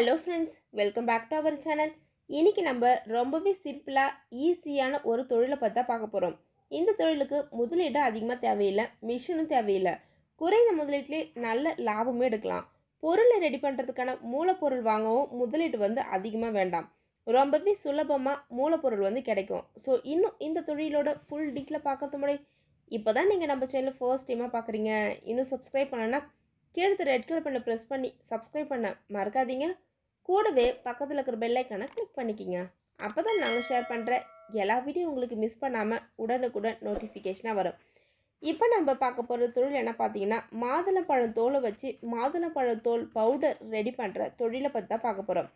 hello friends welcome back to our channel இன்றைக்கி நம்ம ரொம்பவே சிம்பிளாக ஈஸியான ஒரு தொழிலை பார்த்தா பார்க்க போகிறோம் இந்த தொழிலுக்கு முதலீடு அதிகமாக தேவையில்லை மிஷினும் தேவையில்லை குறைந்த முதலீட்டிலே நல்ல லாபமே எடுக்கலாம் பொருளை ரெடி பண்ணுறதுக்கான மூலப்பொருள் வாங்கவும் முதலீடு வந்து அதிகமாக வேண்டாம் ரொம்பவே சுலபமாக மூலப்பொருள் வந்து கிடைக்கும் ஸோ இன்னும் இந்த தொழிலோட ஃபுல் டீட்டில் பார்க்கறது முறை இப்போ தான் நீங்கள் நம்ம சேனலில் ஃபர்ஸ்ட் டைமாக பார்க்குறீங்க இன்னும் சப்ஸ்கிரைப் பண்ணலன்னா கீழே ரெட் கலர் பண்ண ப்ரெஸ் பண்ணி சப்ஸ்கிரைப் பண்ண மறக்காதீங்க கூடவே பக்கத்தில் இருக்கிற பெல்லைக்கானை கிளிக் பண்ணிக்கிங்க அப்போ தான் நாங்கள் ஷேர் பண்ணுற எல்லா வீடியோ உங்களுக்கு மிஸ் பண்ணாமல் உடனுக்குடன் நோட்டிஃபிகேஷனாக வரும் இப்போ நம்ம பார்க்க போகிற தொழில் என்ன பார்த்தீங்கன்னா மாதுளம்பழம் தோலை வச்சு மாதுளம்பழம் தோல் பவுடர் ரெடி பண்ணுற தொழிலை பற்றி தான் பார்க்க போகிறோம்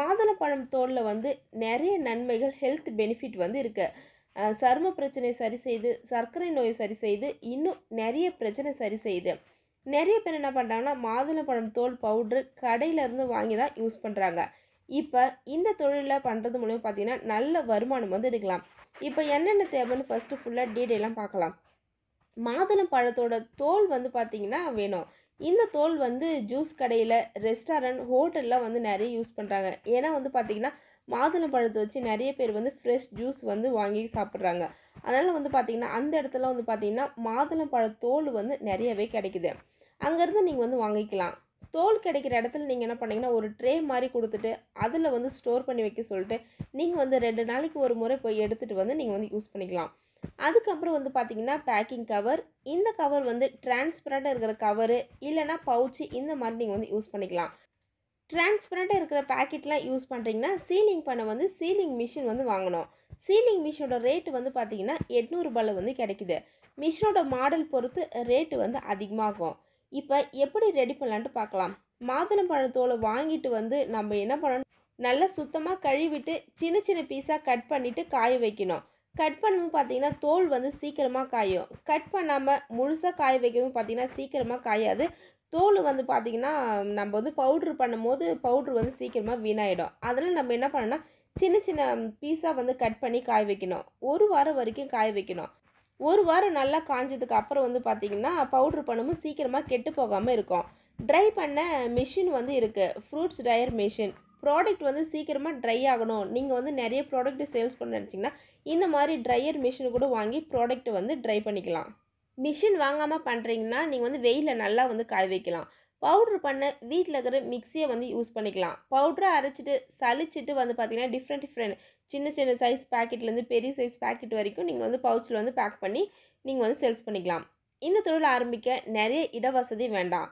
மாதுளம்பழம் தோலில் வந்து நிறைய நன்மைகள் ஹெல்த் பெனிஃபிட் வந்து இருக்குது சரும பிரச்சனை சரி செய்து சர்க்கரை நோய் சரி செய்து இன்னும் நிறைய பிரச்சனை சரி செய்யுது நிறைய பேர் என்ன பண்ணுறாங்கன்னா மாதுளம்பழம் தோல் பவுட்ரு கடையிலேருந்து வாங்கி தான் யூஸ் பண்ணுறாங்க இப்போ இந்த தொழிலில் பண்ணுறது மூலிமா பார்த்திங்கன்னா நல்ல வருமானம் வந்து எடுக்கலாம் இப்போ என்னென்ன தேவைன்னு ஃபஸ்ட்டு ஃபுல்லாக டீட்டெயிலாம் பார்க்கலாம் மாதுளம் பழத்தோட தோல் வந்து பார்த்திங்கன்னா வேணும் இந்த தோல் வந்து ஜூஸ் கடையில் ரெஸ்டாரண்ட் ஹோட்டலில் வந்து நிறைய யூஸ் பண்ணுறாங்க ஏன்னா வந்து பார்த்திங்கன்னா மாதுளம் பழத்தை வச்சு நிறைய பேர் வந்து ஃப்ரெஷ் ஜூஸ் வந்து வாங்கி சாப்பிட்றாங்க அதனால் வந்து பார்த்திங்கன்னா அந்த இடத்துல வந்து பார்த்திங்கன்னா மாதுளம்பழ தோல் வந்து நிறையவே கிடைக்குது அங்கேருந்து நீங்கள் வந்து வாங்கிக்கலாம் தோல் கிடைக்கிற இடத்துல நீங்கள் என்ன பண்ணிங்கன்னா ஒரு ட்ரே மாதிரி கொடுத்துட்டு அதில் வந்து ஸ்டோர் பண்ணி வைக்க சொல்லிட்டு நீங்கள் வந்து ரெண்டு நாளைக்கு ஒரு முறை போய் எடுத்துகிட்டு வந்து நீங்கள் வந்து யூஸ் பண்ணிக்கலாம் அதுக்கப்புறம் வந்து பார்த்திங்கன்னா பேக்கிங் கவர் இந்த கவர் வந்து டிரான்ஸ்பரண்ட்டாக இருக்கிற கவரு இல்லைனா பவுச்சு இந்த மாதிரி நீங்கள் வந்து யூஸ் பண்ணிக்கலாம் டிரான்ஸ்பரண்ட்டாக இருக்கிற பேக்கெட்லாம் யூஸ் பண்ணுறீங்கன்னா சீலிங் பண்ண வந்து சீலிங் மிஷின் வந்து வாங்கணும் சீலிங் மிஷினோட ரேட்டு வந்து பார்த்திங்கன்னா எட்நூறுபால வந்து கிடைக்குது மிஷினோட மாடல் பொறுத்து ரேட்டு வந்து அதிகமாகும் இப்போ எப்படி ரெடி பண்ணலான்ட்டு பார்க்கலாம் மாதுளம் பழத்தோலை வாங்கிட்டு வந்து நம்ம என்ன பண்ணணும் நல்லா சுத்தமாக கழுவிட்டு சின்ன சின்ன பீஸாக கட் பண்ணிவிட்டு காய வைக்கணும் கட் பண்ணும் பார்த்தீங்கன்னா தோல் வந்து சீக்கிரமாக காயும் கட் பண்ணாமல் முழுசாக காய வைக்கவும் பார்த்தீங்கன்னா சீக்கிரமாக காயாது தோல் வந்து பார்த்திங்கன்னா நம்ம வந்து பவுட்ரு பண்ணும்போது பவுட்ரு வந்து சீக்கிரமாக வீணாயிடும் அதில் நம்ம என்ன பண்ணணும்னா சின்ன சின்ன பீஸாக வந்து கட் பண்ணி காய வைக்கணும் ஒரு வாரம் வரைக்கும் காய வைக்கணும் ஒரு வாரம் நல்லா காஞ்சதுக்கு அப்புறம் வந்து பார்த்திங்கன்னா பவுட்ரு பண்ணும்போது சீக்கிரமாக கெட்டு போகாமல் இருக்கும் ட்ரை பண்ண மிஷின் வந்து இருக்குது ஃப்ரூட்ஸ் ட்ரையர் மிஷின் ப்ராடக்ட் வந்து சீக்கிரமாக ட்ரை ஆகணும் நீங்கள் வந்து நிறைய ப்ராடக்ட் சேல்ஸ் பண்ண நினச்சிங்கன்னா இந்த மாதிரி ட்ரையர் மிஷின் கூட வாங்கி ப்ராடக்ட் வந்து ட்ரை பண்ணிக்கலாம் மிஷின் வாங்காமல் பண்ணுறீங்கன்னா நீங்கள் வந்து வெயிலில் நல்லா வந்து காய வைக்கலாம் பவுட்ரு பண்ண வீட்டில் இருக்கிற மிக்சியை வந்து யூஸ் பண்ணிக்கலாம் பவுட்ரை அரைச்சிட்டு சளிச்சிட்டு வந்து பார்த்திங்கன்னா டிஃப்ரெண்ட் டிஃப்ரெண்ட் சின்ன சின்ன சைஸ் பேக்கெட்லேருந்து பெரிய சைஸ் பேக்கெட் வரைக்கும் நீங்கள் வந்து பவுச்சில் வந்து பேக் பண்ணி நீங்கள் வந்து சேல்ஸ் பண்ணிக்கலாம் இந்த தொழில் ஆரம்பிக்க நிறைய இடவசதி வேண்டாம்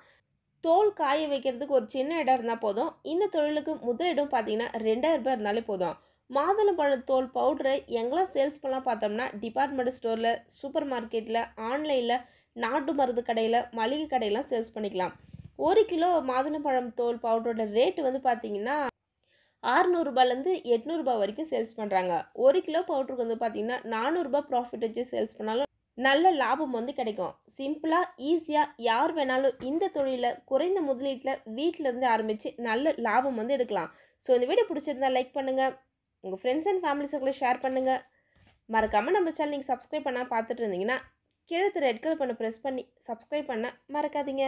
தோல் காய வைக்கிறதுக்கு ஒரு சின்ன இடம் இருந்தால் போதும் இந்த தொழிலுக்கு முதலிடம் பார்த்தீங்கன்னா ரெண்டாயிரம் ரூபாய் இருந்தாலே போதும் மாதுளம்பழத்தோல் பவுட்ரு எங்கெல்லாம் சேல்ஸ் பண்ணலாம் பார்த்தோம்னா டிபார்ட்மெண்ட் ஸ்டோரில் சூப்பர் மார்க்கெட்டில் ஆன்லைனில் நாட்டு மருந்து கடையில் மளிகை கடையெல்லாம் சேல்ஸ் பண்ணிக்கலாம் ஒரு கிலோ மாதுளம்பழம் தோல் பவுடரோட ரேட்டு வந்து பார்த்திங்கன்னா ஆறுநூறுபாலேருந்து எட்நூறுபா வரைக்கும் சேல்ஸ் பண்ணுறாங்க ஒரு கிலோ பவுடருக்கு வந்து பார்த்திங்கன்னா நானூறுரூபா ப்ராஃபிட் வச்சு சேல்ஸ் பண்ணாலும் நல்ல லாபம் வந்து கிடைக்கும் சிம்பிளாக ஈஸியாக யார் வேணாலும் இந்த தொழிலில் குறைந்த முதலீட்டில் வீட்டிலேருந்து ஆரம்பித்து நல்ல லாபம் வந்து எடுக்கலாம் ஸோ இந்த வீடியோ பிடிச்சிருந்தா லைக் பண்ணுங்கள் உங்கள் ஃப்ரெண்ட்ஸ் அண்ட் ஃபேமிலி சர்க்கிளில் ஷேர் பண்ணுங்கள் மறக்காமல் நம்ம சேனல் நீங்கள் சப்ஸ்கிரைப் பண்ணால் பார்த்துட்டு இருந்தீங்கன்னா கீழே ரெட் கலர் பண்ண ப்ரெஸ் பண்ணி சப்ஸ்கிரைப் பண்ண மறக்காதீங்க